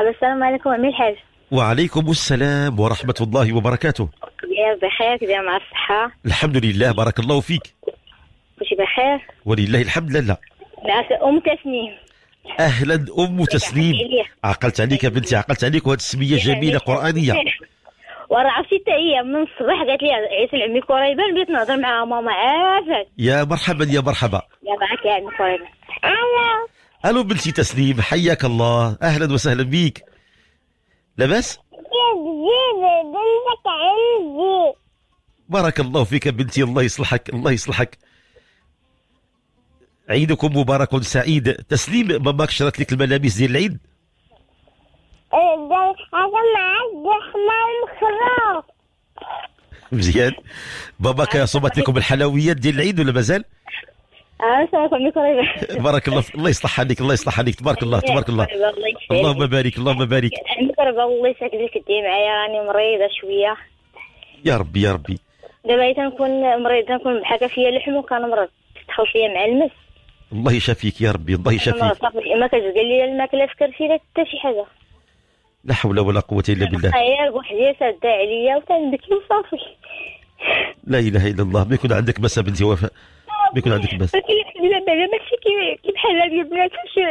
السلام عليكم أمير الحاج وعليكم السلام ورحمة الله وبركاته يا بخير كيف مع الصحة الحمد لله بارك الله فيك ماشي بخير ولله الحمد لله معك أم تسنيم أهلا أم تسنيم عقلت عليك يا بنتي عقلت عليك وهذه السمية جميلة قرآنية ورا عرفتي حتى هي من الصباح قالت لي عيط لعمي قريبا بديت نهضر مع ماما عافاك آه، يا مرحبا يا مرحبا يا معك يا عمي قريبا أه. الو بنتي تسليم حياك الله اهلا وسهلا بيك لاباس بارك الله فيك بنتي الله يصلحك الله يصلحك عيدكم مبارك سعيد تسليم ماماك شرت لك الملابس ديال العيد هذا معاه حمام مزيان باباك صوبت لكم الحلويات ديال العيد ولا مازال؟ بارك الله الله يصلح عليك الله يصلح عليك تبارك الله تبارك الله اللهم بارك اللهم بارك عندك ربا الله يسعدك اللي معايا راني مريضه شويه يا ربي يا ربي دابا تنكون مريضه تنكون بحاجه فيا لحم وكنمرض تدخل فيا مع المس الله يشافيك يا ربي الله يشافيك ما كتبقى لي الماكله في كرسي لا حتى شي حاجه لا حول ولا قوه الا بالله خير بوحدي ساده عليا وتنبكي وصافي لا اله الا الله ما يكون عندك مسا بنتي وفاء بيكون عندك بس ولكن الحمد لله ماشي كي بحال هاد البنات فاش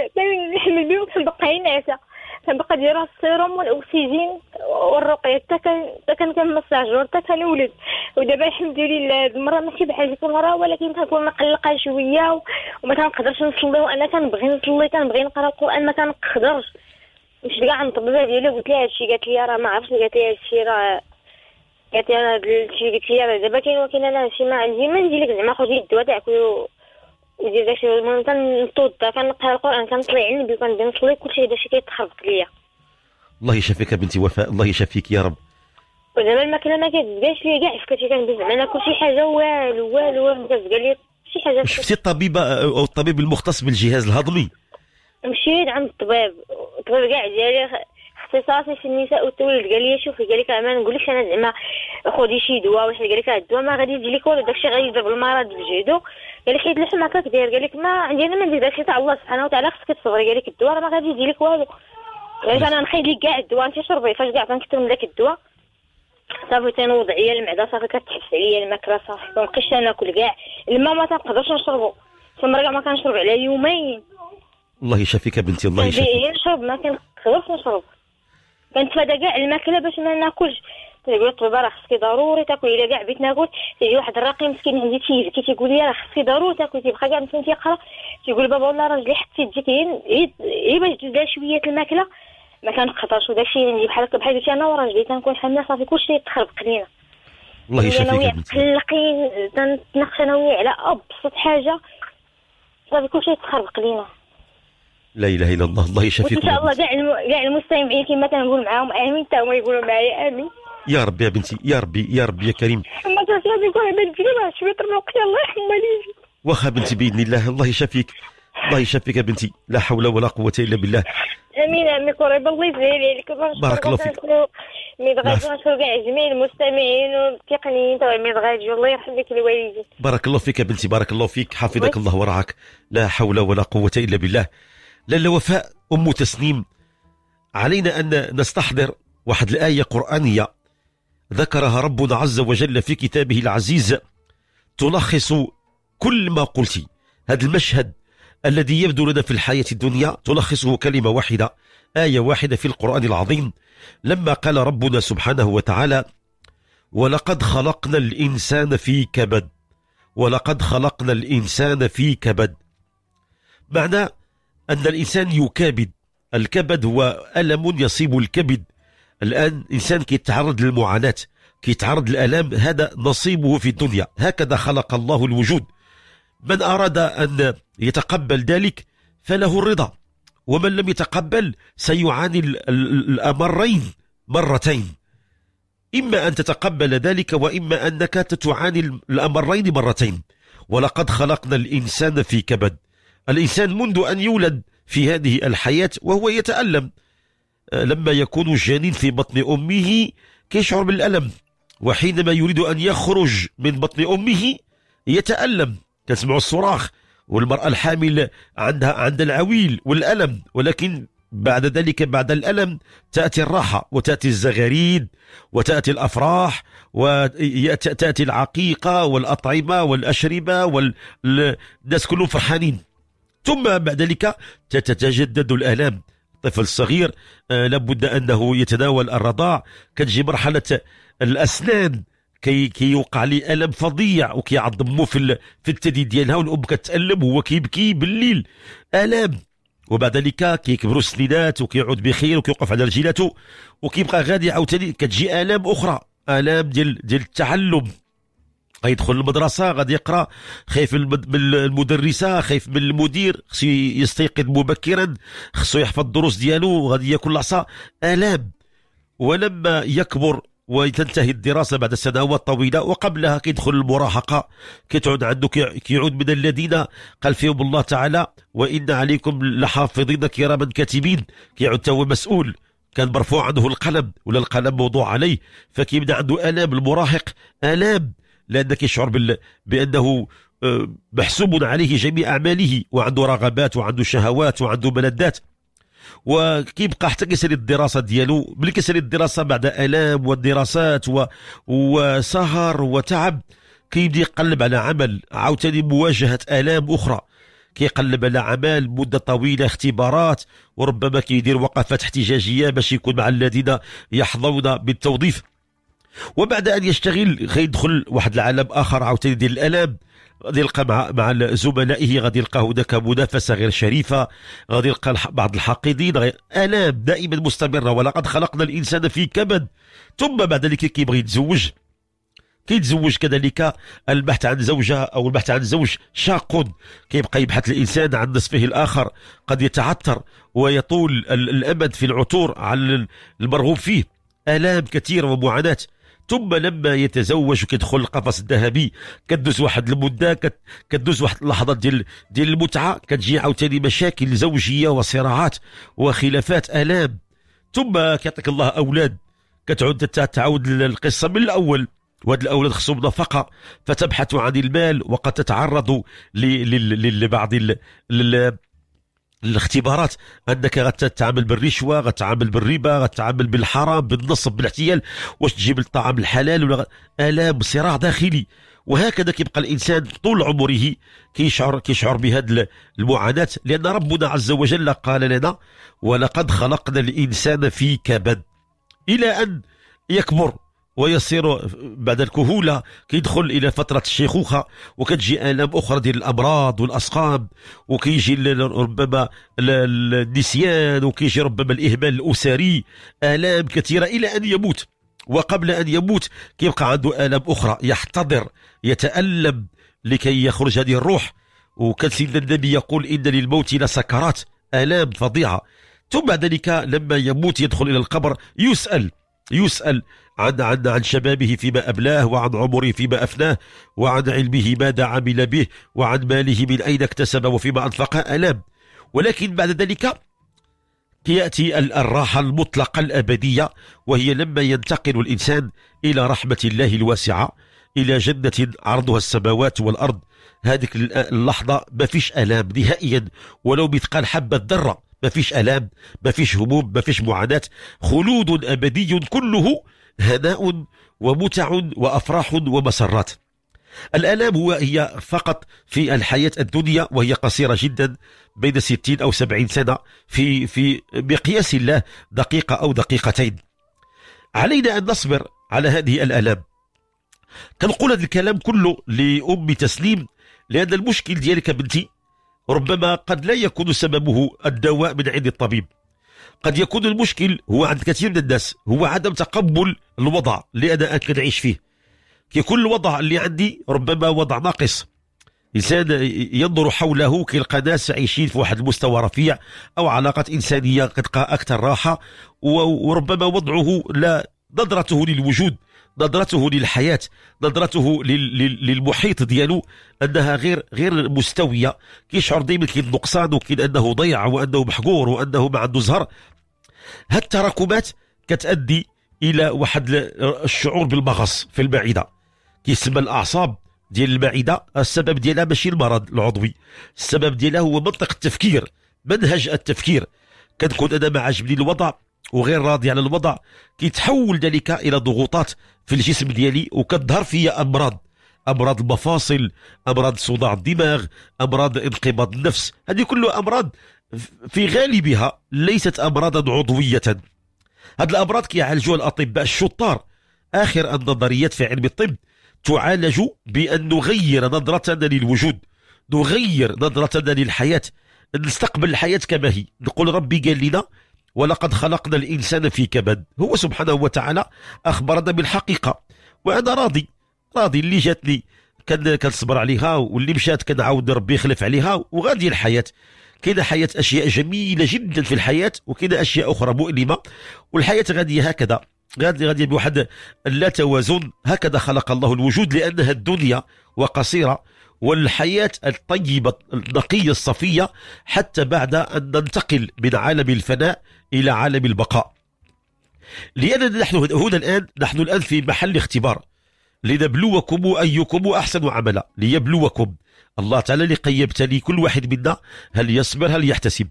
نحمل بهم كنبقى ناعسه كنبقى دايره السيروم والاكسجين والرقيه حتى كان حتى كان الساجور حتى كنولد ودابا الحمد لله هاد المره ماشي بحال ديك المره ولكن كنكون مقلقه شويه وما كنقدرش نصلي وانا كنبغي نصلي كنبغي نقرا القران ما كنقدرش مشيت كاع عند الطبيبه ديالي قلت لها هادشي قالت لي راه ما عرفتش قالت لي هادشي راه قالت لي انا الشيء قلت لي دابا كاين ولكن انا شي ما عندي ما نجي لك زعما خذي الدواء تاعك ودير داكشي المهم كنتوضا كنقرا القران على النبي وكنبدا نصلي كلشي الشيء كيتخربط ليا الله يشافيك بنتي وفاء الله يشافيك يا رب ودابا الماكله ما كتبانش ليا كاع فكرتي زعما انا شي حاجه والو والو قال لي شي حاجه شفتي الطبيبه او الطبيب المختص بالجهاز الهضمي مشيت عند الطبيب الطبيب كاع ديالي اختصاصي في النساء والتولد قال لي شوفي قال لك ما نقول لك انا زعما خذي شي دواء واش قال لك آه، الدواء ما غادي يجي لك والو داكشي غادي يضرب المرض بجهدو قال لك حيت الحمى هكاك داير قال لك ما عندي انا ما ندير داكشي تاع الله سبحانه وتعالى خصك تصبري قال لك الدواء ما غادي يجي لك والو علاش انا نخيد لك كاع الدواء انت شربي فاش كاع تنكثر من داك الدواء صافي تنوض عليا المعده صافي كتحس عليا الماكله صافي ما مابقيتش ناكل كاع الماء ما تنقدرش نشربو ثم كاع ما كنشرب على يومين الله يشافيك بنتي الله يشافيك نشرب ما كنقدرش نشرب كنتفادى كاع الماكله باش ما ناكلش تيقول طيب راه خصك ضروري تاكل الا كاع بيت ناكل تيجي واحد الراقي مسكين عندي تيبكي تيقول لي راه خصك ضروري تاكل تيبقى كاع مسكين تيقرا تيقول بابا والله راجلي حتى يديك غير باش تزاد شويه الماكله ما كنقدرش وداكشي عندي بحال هكا بحال قلتي انا وراجلي تنكون حامله صافي كلشي تخربق لينا الله يشافيك يا بنتي مقلقين تنتناقش انا وياه على ابسط حاجه صافي كلشي يتخربق لينا لا اله الا الله الله يشافيكم ان شاء الله كاع المستمعين كما كنقول معاهم امين حتى هما يقولوا معايا امين يا ربي يا بنتي يا ربي يا ربي يا كريم ما شوية الله يحمى ليجي واخا بنتي باذن الله الله يشافيك الله يشافيك يا بنتي لا حول ولا قوة إلا بالله امين أمي قريب الله يسهل عليك بارك الله فيك ميدغاجو نشكر نعم. كاع جميع المستمعين والتقنيين تاع طيب، ميدغاجو الله يرحم لك الوالدين بارك الله فيك يا بنتي بارك الله فيك حفظك الله ورعاك لا حول ولا قوة إلا بالله لالا وفاء أم تسنيم علينا أن نستحضر واحد الآية قرآنية ذكرها ربنا عز وجل في كتابه العزيز تلخص كل ما قلت هذا المشهد الذي يبدو لنا في الحياة الدنيا تلخصه كلمة واحدة آية واحدة في القرآن العظيم لما قال ربنا سبحانه وتعالى ولقد خلقنا الإنسان في كبد ولقد خلقنا الإنسان في كبد معنى أن الإنسان يكابد الكبد هو ألم يصيب الكبد الآن الإنسان كيتعرض للمعاناة كيتعرض للألام هذا نصيبه في الدنيا هكذا خلق الله الوجود من أراد أن يتقبل ذلك فله الرضا ومن لم يتقبل سيعاني الأمرين مرتين إما أن تتقبل ذلك وإما أنك تعاني الأمرين مرتين ولقد خلقنا الإنسان في كبد الإنسان منذ أن يولد في هذه الحياة وهو يتألم آه، لما يكون الجنين في بطن أمه كيشعر بالألم وحينما يريد أن يخرج من بطن أمه يتألم تسمع الصراخ والمرأة الحامل عندها عند العويل والألم ولكن بعد ذلك بعد الألم تأتي الراحة وتأتي الزغاريد وتأتي الأفراح وتأتي العقيقة والأطعمة والأشربة والناس كلهم فرحانين ثم بعد ذلك تتجدد الآلام الطفل الصغير آه، لابد انه يتناول الرضاع كتجي مرحله الاسنان كي كيوقع لي الم فظيع وكيعض امه في في الثدي ديالها والام كتالم وهو كيبكي بالليل الام وبعد ذلك كيكبروا السنينات وكيعود بخير وكيوقف على رجيلاته وكيبقى غادي عاوتاني كتجي الام اخرى الام ديال ديال التعلم غيدخل المدرسة غادي يقرا خايف بالمدرسة خايف من المدير خصو يستيقظ مبكرا خصو يحفظ الدروس ديالو غادي ياكل العصا آلام ولما يكبر وتنتهي الدراسة بعد سنوات طويلة وقبلها كيدخل المراهقة كتعود عنده كيعود من الذين قال فيهم الله تعالى وإن عليكم لحافظين كراما كاتبين كيعود هو مسؤول كان مرفوع عنده القلم ولا القلم موضوع عليه فكيبدا عنده آلام المراهق آلام لأنك يشعر بال... بأنه آه، محسوب عليه جميع أعماله وعنده رغبات وعنده شهوات وعنده ملذات وكيبقى حتى كيسير الدراسه ديالو ملي كيسير الدراسه بعد الام والدراسات و... وسهر وتعب كيبدا يقلب على عمل عاوتاني مواجهه الام اخرى كيقلب على عمل مده طويله اختبارات وربما كيدير وقفات احتجاجيه باش يكون مع الذين يحظون بالتوظيف وبعد ان يشتغل غيدخل واحد العالم اخر عاوتاني ديال الالام غادي يلقى مع مع زملائه غادي يلقى هناك منافسه غير شريفه غادي يلقى بعض الحاقدين الام دائما مستمره ولقد خلقنا الانسان في كبد ثم بعد ذلك كيبغي يتزوج كيتزوج كذلك البحث عن زوجة أو البحث عن زوج شاق كيبقى يبحث الإنسان عن نصفه الآخر قد يتعثر ويطول الأمد في العثور على المرغوب فيه آلام كثيرة ومعاناة ثم لما يتزوج وكيدخل القفص الذهبي كدوز واحد المده كدوز واحد اللحظه ديال ديال المتعه كتجي عاوتاني مشاكل زوجيه وصراعات وخلافات الام ثم كيعطيك الله اولاد كتعود تعود القصه من الاول وهاد الاولاد خصهم نفقه فتبحث عن المال وقد تتعرض لبعض الاختبارات انك غتتعامل بالرشوه غتعامل بالربا غتعامل بالحرام بالنصب بالاحتيال واش تجيب الطعام الحلال ولا الام صراع داخلي وهكذا كيبقى الانسان طول عمره كيشعر كيشعر بهذه المعاناه لان ربنا عز وجل قال لنا ولقد خلقنا الانسان في كبد الى ان يكبر ويصير بعد الكهولة كيدخل إلى فترة الشيخوخة وكتجي آلام أخرى ديال الأمراض والأسقام وكيجي ربما النسيان وكيجي ربما الإهمال الأسري آلام كثيرة إلى أن يموت وقبل أن يموت كيبقى عنده آلام أخرى يحتضر يتألم لكي يخرج هذه الروح وكان سيدنا النبي يقول إن للموت لسكرات آلام فظيعة ثم بعد ذلك لما يموت يدخل إلى القبر يسأل يسأل عن عن عن شبابه فيما أبلاه وعن عمره فيما أفناه وعن علمه ماذا عمل به وعن ماله من أين اكتسب وفيما أنفقه ألام ولكن بعد ذلك يأتي الراحة المطلقة الأبدية وهي لما ينتقل الإنسان إلى رحمة الله الواسعة إلى جنة عرضها السماوات والأرض هذه اللحظة ما فيش ألام نهائيا ولو مثقال حبة ذرة ما فيش الام ما فيش هموم ما فيش معاناه خلود ابدي كله هناء ومتع وافراح ومسرات الآلام هو هي فقط في الحياة الدنيا وهي قصيرة جدا بين 60 أو 70 سنة في في بقياس الله دقيقة أو دقيقتين علينا أن نصبر على هذه الآلام كنقول هذا الكلام كله لأم تسليم لأن المشكل ديالك بنتي ربما قد لا يكون سببه الدواء من عند الطبيب قد يكون المشكل هو عند كثير من الناس هو عدم تقبل الوضع اللي انا كنعيش فيه كل الوضع اللي عندي ربما وضع ناقص انسان ينظر حوله كيلقى ناس عايشين في واحد المستوى رفيع او علاقات انسانيه كتلقى اكثر راحه وربما وضعه لا نظرته للوجود نظرته للحياة نظرته للمحيط ديالو أنها غير غير مستوية كيشعر دائما كاين نقصان وكاين أنه ضيع وأنه محقور وأنه ما عنده زهر هالتراكمات كتأدي إلى واحد الشعور بالمغص في المعدة كيسمى الأعصاب ديال المعدة السبب ديالها ماشي المرض العضوي السبب ديالها هو منطق التفكير منهج التفكير كنكون أنا ما عجبني الوضع وغير راضي على الوضع كيتحول ذلك الى ضغوطات في الجسم ديالي وكتظهر فيا امراض امراض المفاصل امراض صداع الدماغ امراض انقباض النفس هذه كلها امراض في غالبها ليست امراضا عضويه هذه الامراض كيعالجوها الاطباء الشطار اخر النظريات في علم الطب تعالج بان نغير نظرتنا للوجود نغير نظرتنا للحياه نستقبل الحياه كما هي نقول ربي قال لنا ولقد خلقنا الإنسان في كبد هو سبحانه وتعالى أخبرنا بالحقيقة وأنا راضي راضي اللي جات لي كنصبر عليها واللي مشات كنعاود ربي يخلف عليها وغادي الحياة كاينه حياه اشياء جميله جدا في الحياه وكاينه اشياء اخرى مؤلمه والحياه غاديه هكذا غادي غادي بواحد اللا توازن هكذا خلق الله الوجود لانها الدنيا وقصيره والحياة الطيبة النقية الصفية حتى بعد أن ننتقل من عالم الفناء إلى عالم البقاء لأننا نحن هنا الآن نحن الآن في محل اختبار لنبلوكم أيكم أحسن عملا ليبلوكم الله تعالى لقي يبتلي كل واحد منا هل يصبر هل يحتسب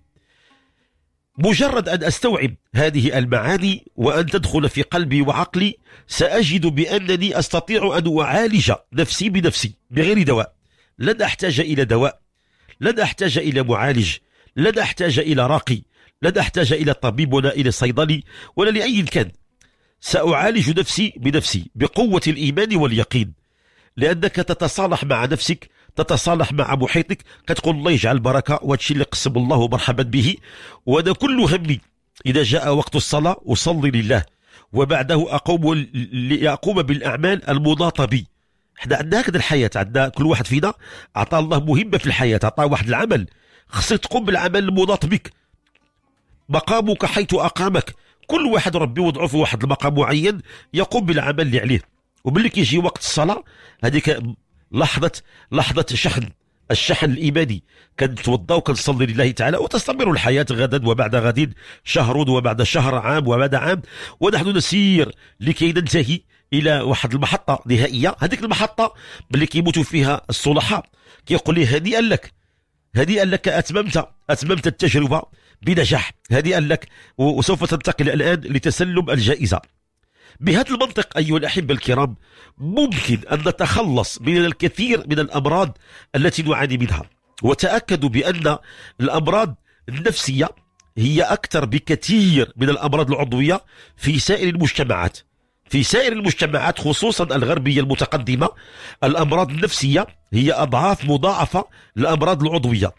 مجرد أن أستوعب هذه المعاني وأن تدخل في قلبي وعقلي سأجد بأنني أستطيع أن أعالج نفسي بنفسي بغير دواء لن أحتاج إلى دواء لن أحتاج إلى معالج لن أحتاج إلى راقي لن أحتاج إلى طبيب ولا إلى صيدلي ولا لأي كان سأعالج نفسي بنفسي بقوة الإيمان واليقين لأنك تتصالح مع نفسك تتصالح مع محيطك كتقول الله يجعل بركة وهادشي اللي قسم الله مرحبا به وأنا كل همي إذا جاء وقت الصلاة أصلي لله وبعده أقوم لأقوم بالأعمال المضاطة بي حدا عندنا هكذا الحياه عندنا كل واحد فينا عطاه الله مهمه في الحياه اعطاه واحد العمل خصك تقوم بالعمل المضاط بك مقامك حيث اقامك كل واحد ربي وضعه في واحد المقام معين يقوم بالعمل اللي عليه وملي كيجي وقت الصلاه هذيك لحظه لحظه شحن الشحن الايماني كنتوضا وكنصلي لله تعالى وتستمر الحياه غدا وبعد غد شهر وبعد شهر عام وبعد عام ونحن نسير لكي ننتهي الى واحد المحطه نهائيه هذيك المحطه باللي كيموتوا فيها الصلحاء كيقول ليه هنيئا لك هنيئا لك اتممت اتممت التجربه بنجاح هنيئا لك وسوف تنتقل الان لتسلم الجائزه بهذا المنطق أيها الأحبة الكرام ممكن أن نتخلص من الكثير من الأمراض التي نعاني منها وتأكدوا بأن الأمراض النفسية هي أكثر بكثير من الأمراض العضوية في سائر المجتمعات في سائر المجتمعات خصوصا الغربية المتقدمة الأمراض النفسية هي أضعاف مضاعفة للأمراض العضوية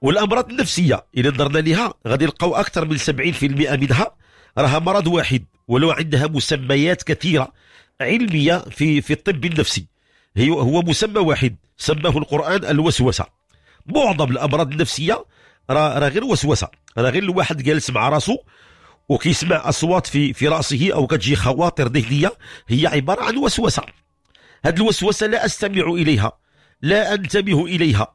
والأمراض النفسية إذا نظرنا لها غادي نلقاو أكثر من 70% منها راها مرض واحد ولو عندها مسميات كثيرة علمية في في الطب النفسي هي هو مسمى واحد سماه القرآن الوسوسة معظم الأمراض النفسية راه غير وسوسة راه غير الواحد جالس مع راسو وكيسمع اصوات في في راسه او كتجي خواطر ذهنيه هي عباره عن وسوسه هذه الوسوسه لا استمع اليها لا انتبه اليها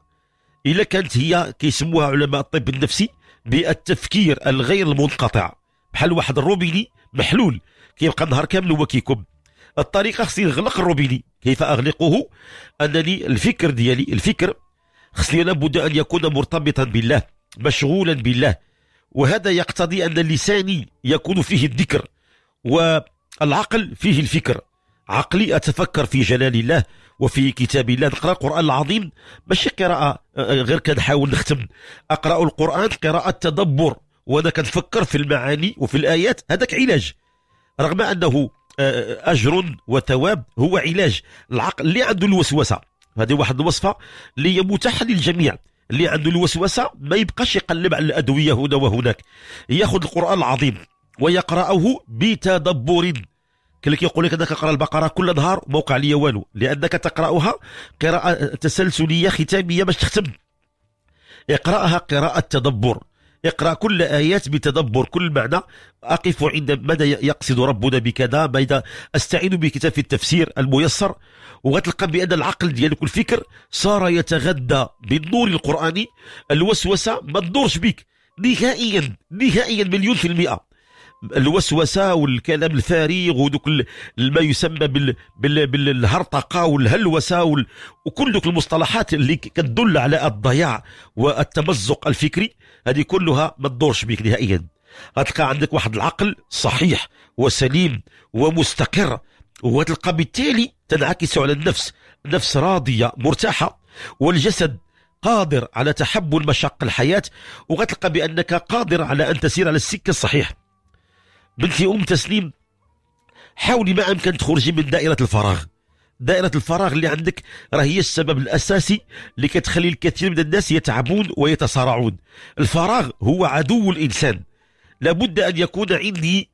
الا كانت هي كيسموها علماء الطب النفسي بالتفكير الغير المنقطع بحال واحد الروبيني محلول كيبقى النهار كامل هو كيكب الطريقه خصني نغلق الروبيني كيف اغلقه انني الفكر ديالي الفكر خصني لابد ان يكون مرتبطا بالله مشغولا بالله وهذا يقتضي أن اللسان يكون فيه الذكر والعقل فيه الفكر عقلي أتفكر في جلال الله وفي كتاب الله نقرأ القرآن العظيم ماشي قراءة آه، آه، غير كنحاول نختم أقرأ القرآن قراءة تدبر وأنا كنفكر في المعاني وفي الآيات هذاك علاج رغم أنه آه، أجر وثواب هو علاج العقل اللي عنده الوسوسة هذه واحد الوصفة اللي هي متاحة للجميع اللي عنده الوسوسه ما يبقاش يقلب على الادويه هنا وهناك ياخذ القران العظيم ويقراه بتدبر كان كيقول لك انك اقرا البقره كل نهار ما وقع لي والو لانك تقراها قراءه تسلسليه ختاميه باش تختم اقراها قراءه تدبر اقرا كل ايات بتدبر كل معنى اقف عند ماذا يقصد ربنا بكذا ماذا استعين بكتاب التفسير الميسر وغتلقى بان العقل ديالك والفكر صار يتغذى بالنور القراني الوسوسه ما تدورش بك نهائيا نهائيا مليون في المئه الوسوسه والكلام الفارغ ودوك ما يسمى بال بال بالهرطقه والهلوسه وال وكل دوك المصطلحات اللي كتدل على الضياع والتمزق الفكري هذه كلها ما تدورش بك نهائيا غتلقى عندك واحد العقل صحيح وسليم ومستقر وتلقى بالتالي تنعكس على النفس نفس راضية مرتاحة والجسد قادر على تحمل مشاق الحياة وغتلقى بأنك قادر على أن تسير على السكة الصحيح بنتي أم تسليم حاولي ما أمكن تخرجي من دائرة الفراغ دائرة الفراغ اللي عندك راه هي السبب الأساسي اللي كتخلي الكثير من الناس يتعبون ويتصارعون الفراغ هو عدو الإنسان لابد أن يكون عندي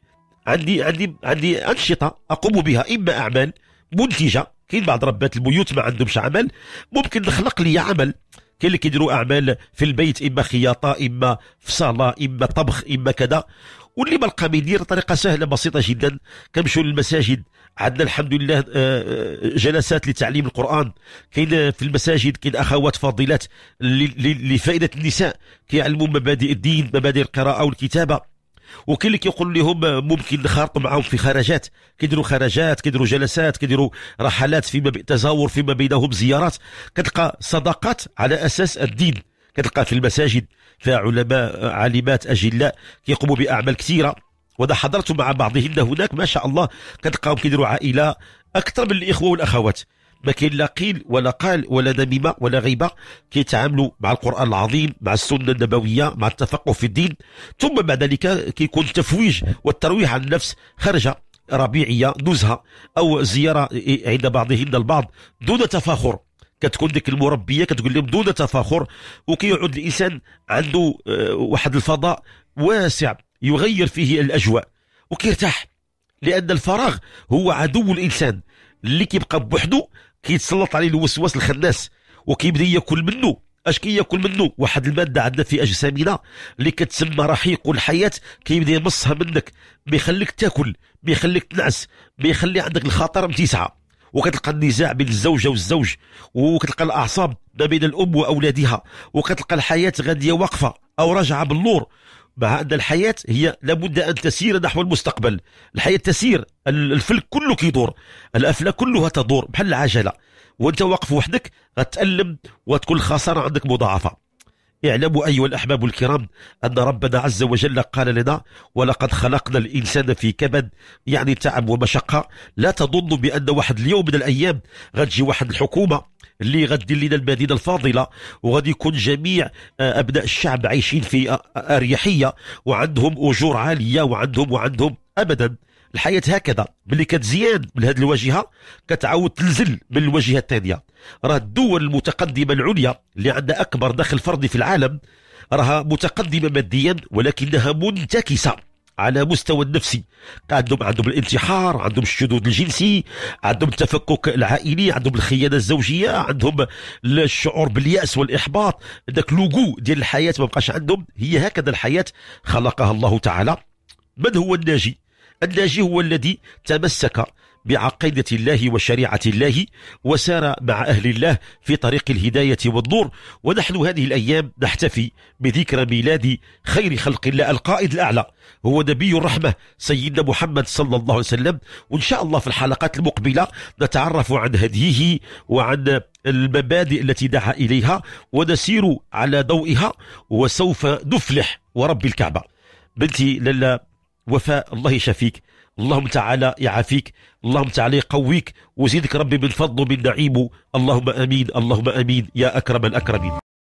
عندي عندي عندي انشطه اقوم بها اما اعمال منتجه كاين بعض ربات البيوت ما عندهمش عمل ممكن نخلق لي عمل كاين اللي كيديروا اعمال في البيت اما خياطه اما فصاله اما طبخ اما كذا واللي ما لقى يدير طريقه سهله بسيطه جدا كنمشيو للمساجد عندنا الحمد لله آه، آه، جلسات لتعليم القران كاين في المساجد كاين اخوات فاضلات لفائده النساء كيعلموا مبادئ الدين مبادئ القراءه والكتابه وكاين اللي كيقول لهم ممكن نخرطوا معاهم في خرجات كيديروا خرجات كيديروا جلسات كيديروا رحلات فيما تزاور فيما بينهم زيارات كتلقى صداقات على اساس الدين كتلقى في المساجد فيها علماء عالمات اجلاء كيقوموا باعمال كثيره وانا حضرت مع بعضهن هناك ما شاء الله كتلقاهم كيديروا عائله اكثر من الاخوه والاخوات ما كاين لا قيل ولا قال ولا نميمه ولا غيبه كيتعاملوا مع القران العظيم مع السنه النبويه مع التفقه في الدين ثم بعد ذلك كيكون التفويج والترويح عن النفس خرجه ربيعيه نزهه او زياره عند بعضهن البعض دون تفاخر كتكون ديك المربيه كتقول لهم دون تفاخر وكيعود الانسان عنده آه، واحد الفضاء واسع يغير فيه الاجواء وكيرتاح لان الفراغ هو عدو الانسان اللي كيبقى بوحده كيتسلط عليه الوسواس الخناس وكيبدا ياكل منه اش كياكل كي منه واحد الماده عندنا في اجسامنا اللي كتسمى رحيق الحياه كيبدا يمصها منك بيخليك تاكل بيخليك تنعس بيخلي عندك الخطر متسعه وكتلقى النزاع بين الزوجه والزوج وكتلقى الاعصاب ما بين الام واولادها وكتلقى الحياه غاديه واقفه او راجعه بالنور بهذا الحياة هي لابد أن تسير نحو المستقبل الحياة تسير الفلك كله كيدور الأفلاك كلها تدور بحال العجلة وانت واقف وحدك غتألم وتكون الخسارة عندك مضاعفة اعلموا أيها الأحباب الكرام أن ربنا عز وجل قال لنا ولقد خلقنا الإنسان في كبد يعني تعب ومشقة لا تظن بأن واحد اليوم من الأيام غتجي واحد الحكومة اللي غدير لنا المدينه الفاضله وغادي يكون جميع آه، ابناء الشعب عايشين في آه، آه، اريحيه وعندهم اجور عاليه وعندهم وعندهم ابدا الحياه هكذا باللي كتزياد من هذه الواجهه كتعاود تنزل من الواجهه الثانيه راه الدول المتقدمه العليا اللي عندها اكبر دخل فردي في العالم راها متقدمه ماديا ولكنها منتكسه على مستوى النفسي عندهم عندهم الانتحار عندهم الشذوذ الجنسي عندهم التفكك العائلي عندهم الخيانه الزوجيه عندهم الشعور بالياس والاحباط ذاك لوغو ديال الحياه ما بقاش عندهم هي هكذا الحياه خلقها الله تعالى من هو الناجي اللاجئ هو الذي تمسك بعقيدة الله وشريعة الله وسار مع أهل الله في طريق الهداية والنور ونحن هذه الأيام نحتفي بذكرى ميلاد خير خلق الله القائد الأعلى هو نبي الرحمة سيدنا محمد صلى الله عليه وسلم وإن شاء الله في الحلقات المقبلة نتعرف عن هديه وعن المبادئ التي دعا إليها ونسير على ضوئها وسوف نفلح ورب الكعبة بنتي للا وفاء الله يشافيك اللهم تعالى يعافيك اللهم تعالى يقويك وزيدك ربي من فضله من نعيمه اللهم امين اللهم امين يا اكرم الاكرمين